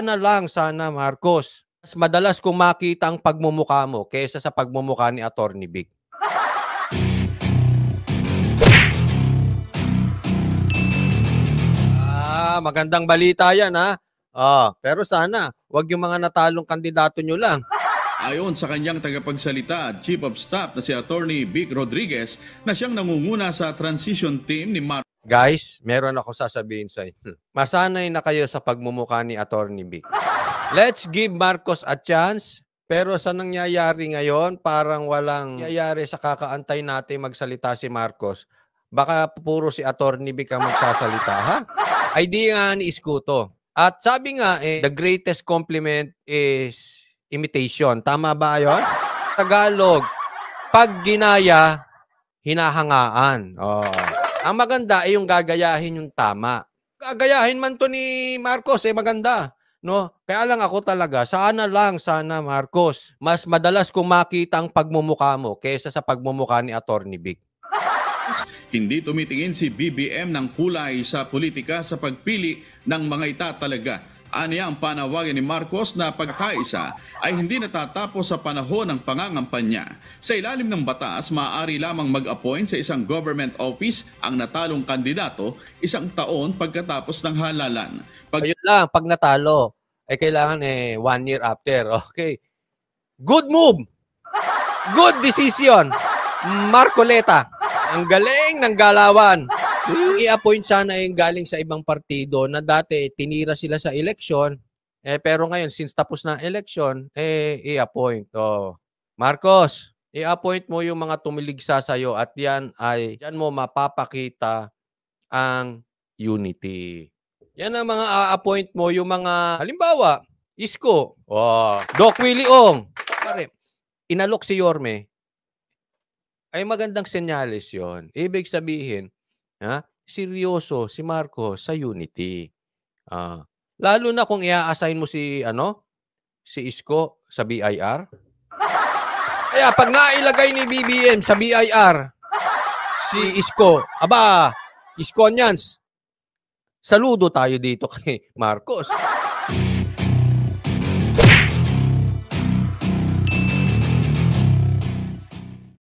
ka na lang sana, Marcos. Mas madalas kong makita ang pagmumukha mo kaysa sa pagmumukha ni Attorney Big. ah, magandang balita yan ha. Ah, pero sana, wag yung mga natalong kandidato nyo lang. Ayon sa kanyang tagapagsalita at Chief of Staff na si Attorney Vic Rodriguez na siyang nangunguna sa transition team ni Mar Guys, meron ako sasabihin sa inyo. Hmm. Masanay na kayo sa pagmumukha ni Attorney Vic. Let's give Marcos a chance. Pero sa nangyayari ngayon, parang walang nangyayari sa kakaantay natin magsalita si Marcos. Baka puro si Attorney Vic ang magsasalita, ha? Idea nga ni Escuto. At sabi nga, eh, the greatest compliment is imitation. Tama ba yon? Tagalog, pag ginaya, hinahangaan. Oh. Ang maganda ay yung gagayahin yung tama. Gagayahin man to ni Marcos, eh maganda. No? Kaya lang ako talaga, sana lang, sana Marcos, mas madalas kong makita ang pagmumukha mo kaysa sa pagmumukha ni Attorney Big. Hindi tumitingin si BBM ng kulay sa politika sa pagpili ng mga itatalaga Aniya ang panawagan ni Marcos na pagkakaisa ay hindi natatapos sa panahon ng pangangampanya. Sa ilalim ng batas, maaari lamang mag-appoint sa isang government office ang natalong kandidato isang taon pagkatapos ng halalan. Pag... Ayun lang, pag natalo, ay eh, kailangan eh one year after. Okay. Good move! Good decision! Marcoleta, ang galing ng galawan i-appoint sana yung galing sa ibang partido na dati tinira sila sa election. Eh, pero ngayon, since tapos na election, eh, i-appoint. Oh. Marcos, i-appoint mo yung mga tumilig sa sayo at yan ay, yan mo mapapakita ang unity. Yan ang mga a-appoint mo, yung mga, halimbawa, Isko, oh, Doc Willie Ong, pare, inalok si Yorme, ay magandang senyales yon. Ibig sabihin, Ha? Seryoso si Marco sa unity. Ah, lalo na kung i-assign mo si ano, si Isko sa BIR. Kaya pag nailagay ni BBM sa BIR si Isko, aba, Iskonyans. Saludo tayo dito kay Marcos.